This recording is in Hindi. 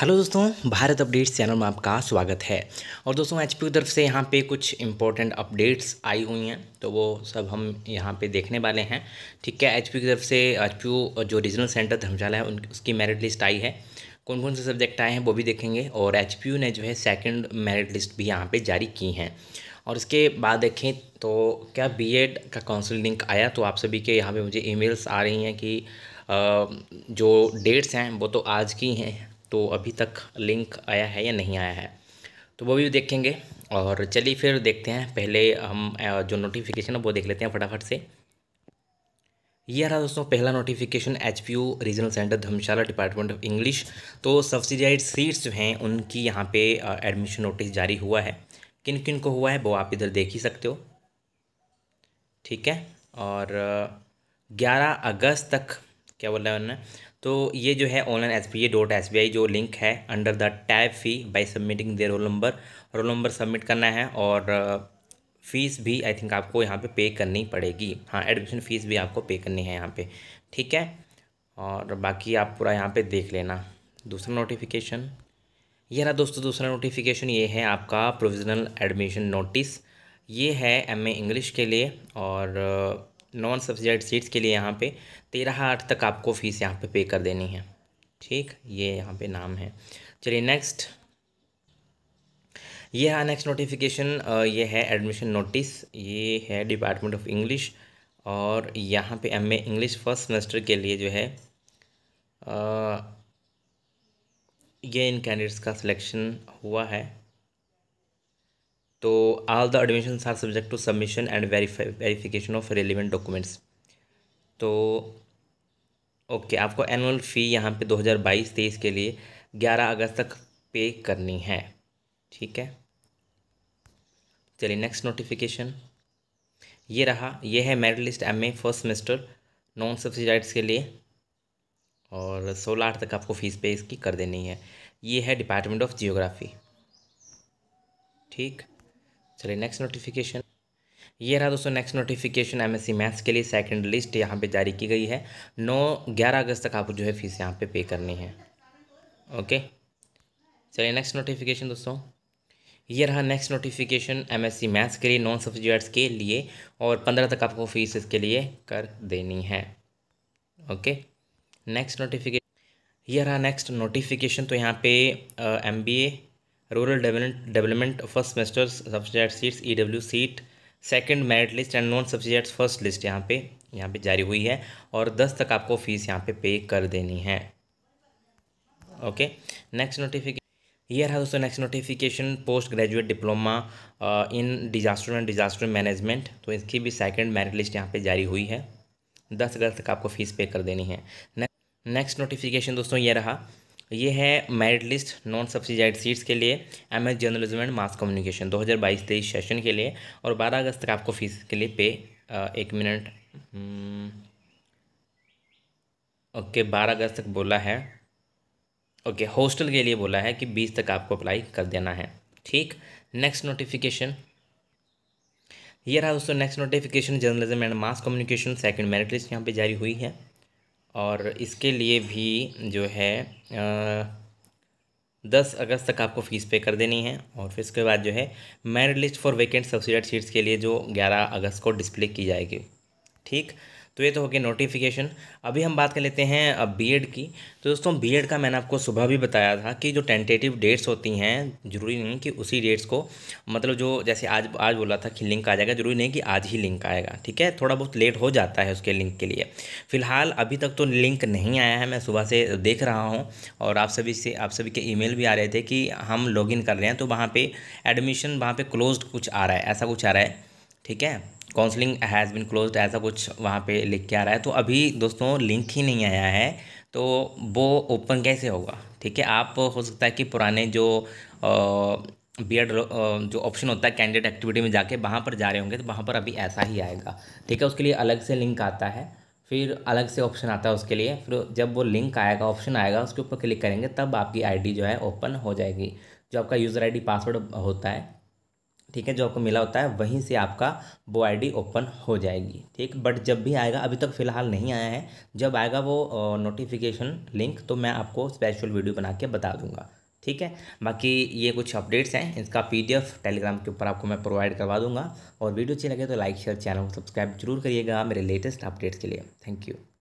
हेलो दोस्तों भारत अपडेट्स चैनल में आपका स्वागत है और दोस्तों एच की तरफ से यहाँ पे कुछ इंपॉर्टेंट अपडेट्स आई हुई हैं तो वो सब हम यहाँ पे देखने वाले हैं ठीक है एच की तरफ से एच जो रीजनल सेंटर धर्मशाला है उन उसकी मेरिट लिस्ट आई है कौन कौन से सब्जेक्ट आए हैं वो भी देखेंगे और एच ने जो है सेकेंड मेरिट लिस्ट भी यहाँ पर जारी की हैं और इसके बाद देखें तो क्या बी का काउंसिल लिंक आया तो आप सभी के यहाँ पर मुझे ईमेल्स आ रही हैं कि जो डेट्स हैं वो तो आज की हैं तो अभी तक लिंक आया है या नहीं आया है तो वो भी देखेंगे और चलिए फिर देखते हैं पहले हम जो नोटिफिकेशन है वो देख लेते हैं फटाफट से यह रहा दोस्तों पहला notification H P U regional centre Dharamshala department of English तो सब्सिडाइज सीट्स जो हैं उनकी यहाँ पे एडमिशन नोटिस जारी हुआ है किन किन को हुआ है वो आप इधर देख ही सकते हो ठीक है और 11 अगस्त तक क्या बोल रहा है उन्होंने तो ये जो है online S A dot S B I जो लिंक है under the tab fee by submitting the roll number roll number submit करना है और फ़ीस uh, भी आई थिंक आपको यहाँ पे पे करनी पड़ेगी हाँ एडमिशन फ़ीस भी आपको पे करनी है यहाँ पे ठीक है और बाकी आप पूरा यहाँ पे देख लेना दूसरा नोटिफिकेशन ये रहा दोस्तों दूसरा नोटिफिकेशन ये है आपका प्रोविज़नल एडमिशन नोटिस ये है एम इंग्लिश के लिए और नॉन सब्सिडाइज सीट्स के लिए यहाँ पे तेरह आठ तक आपको फ़ीस यहाँ पे पे कर देनी है ठीक ये यहाँ पे नाम है चलिए नेक्स्ट ये है नेक्स्ट नोटिफिकेशन ये है एडमिशन नोटिस ये है डिपार्टमेंट ऑफ इंग्लिश और यहाँ पे एम इंग्लिश फर्स्ट सेमेस्टर के लिए जो है आ, ये इन कैंडिडेट्स का सिलेक्शन हुआ है तो all the admission are subject to submission and verification of relevant documents तो ओके आपको एनुअल फ़ी यहाँ पे 2022-23 के लिए 11 अगस्त तक पे करनी है ठीक है चलिए नेक्स्ट नोटिफिकेशन ये रहा ये है merit list M A first semester non subsidised के लिए और सोलह आठ तक आपको फ़ीस पे इसकी कर देनी है ये है डिपार्टमेंट ऑफ जियोग्राफी ठीक चलिए नेक्स्ट नोटिफिकेशन ये रहा दोस्तों next notification M S C maths के लिए सेकंड लिस्ट यहाँ पे जारी की गई है नौ ग्यारह अगस्त तक आपको जो है फीस यहाँ पे पे करनी है ओके चलिए नेक्स्ट नोटिफिकेशन दोस्तों ये रहा next notification M S C maths के लिए नॉन सब्जेक्ट्स के लिए और पंद्रह तक आपको फीस इसके लिए कर देनी है ओके नेक्स्ट नोटिफिकेशन ये रहा नेक्स्ट नोटिफिकेशन तो यहाँ पे M B A rural development first semester subsidised seats E W seat second merit list and non subsidised first list यहाँ पे यहाँ पे जारी हुई है और दस तक आपको फीस यहाँ पे पे कर देनी है ओके नेक्स्ट नोटिफिकेशन ये रहा दोस्तों next notification post graduate diploma in disaster and disaster management तो इसकी भी सेकेंड मेरिट लिस्ट यहाँ पे जारी हुई है दस अगस्त तक आपको फीस पे कर देनी है नेक्स्ट नोटिफिकेशन दोस्तों ये रहा ये है merit list non subsidised seats के लिए M S journalism and mass communication दो हज़ार बाईस तेईस सेशन के लिए और बारह अगस्त तक आपको फीस के लिए पे एक मिनट हम्म, ओके बारह अगस्त तक बोला है ओके हॉस्टल के लिए बोला है कि बीस तक आपको अप्लाई कर देना है ठीक नेक्स्ट नोटिफिकेशन ये रहा दोस्तों next notification journalism and mass communication second merit list यहाँ पे जारी हुई है और इसके लिए भी जो है दस अगस्त तक आपको फ़ीस पे कर देनी है और फिर इसके बाद जो है merit list for vacant subsidised seats के लिए जो ग्यारह अगस्त को डिस्प्ले की जाएगी ठीक तो ये तो हो गया नोटिफिकेशन अभी हम बात कर लेते हैं अब बीएड की तो दोस्तों बीएड का मैंने आपको सुबह भी बताया था कि जो टेंटेटिव डेट्स होती हैं ज़रूरी नहीं कि उसी डेट्स को मतलब जो जैसे आज आज बोला था कि लिंक आ जाएगा ज़रूरी नहीं कि आज ही लिंक आएगा ठीक है थोड़ा बहुत लेट हो जाता है उसके लिंक के लिए फ़िलहाल अभी तक तो लिंक नहीं आया है मैं सुबह से देख रहा हूँ और आप सभी से आप सभी के ई भी आ रहे थे कि हम लॉगिन कर रहे हैं तो वहाँ पर एडमिशन वहाँ पर क्लोज कुछ आ रहा है ऐसा कुछ आ रहा है ठीक है काउंसलिंग हैज़ बिन क्लोज ऐसा कुछ वहाँ पे लिख के आ रहा है तो अभी दोस्तों लिंक ही नहीं आया है तो वो ओपन कैसे होगा ठीक है आप हो सकता है कि पुराने जो बी एड जो ऑप्शन होता है कैंडिडेट एक्टिविटी में जाके वहाँ पर जा रहे होंगे तो वहाँ पर अभी ऐसा ही आएगा ठीक है उसके लिए अलग से लिंक आता है फिर अलग से ऑप्शन आता है उसके लिए फिर जब वो लिंक आएगा ऑप्शन आएगा उसके ऊपर क्लिक करेंगे तब आपकी आईडी जो है ओपन हो जाएगी जो आपका यूज़र आईडी पासवर्ड होता है ठीक है जो आपको मिला होता है वहीं से आपका वो आईडी ओपन हो जाएगी ठीक बट जब भी आएगा अभी तक फ़िलहाल नहीं आया है जब आएगा वो नोटिफिकेशन लिंक तो मैं आपको स्पेशल वीडियो बना के बता दूंगा ठीक है बाकी ये कुछ अपडेट्स हैं इसका पीडीएफ टेलीग्राम के ऊपर आपको मैं प्रोवाइड करवा दूंगा और वीडियो अच्छी लगे तो लाइक शेयर चैनल को सब्सक्राइब जरूर करिएगा मेरे लेटेस्ट अपडेट्स के लिए थैंक यू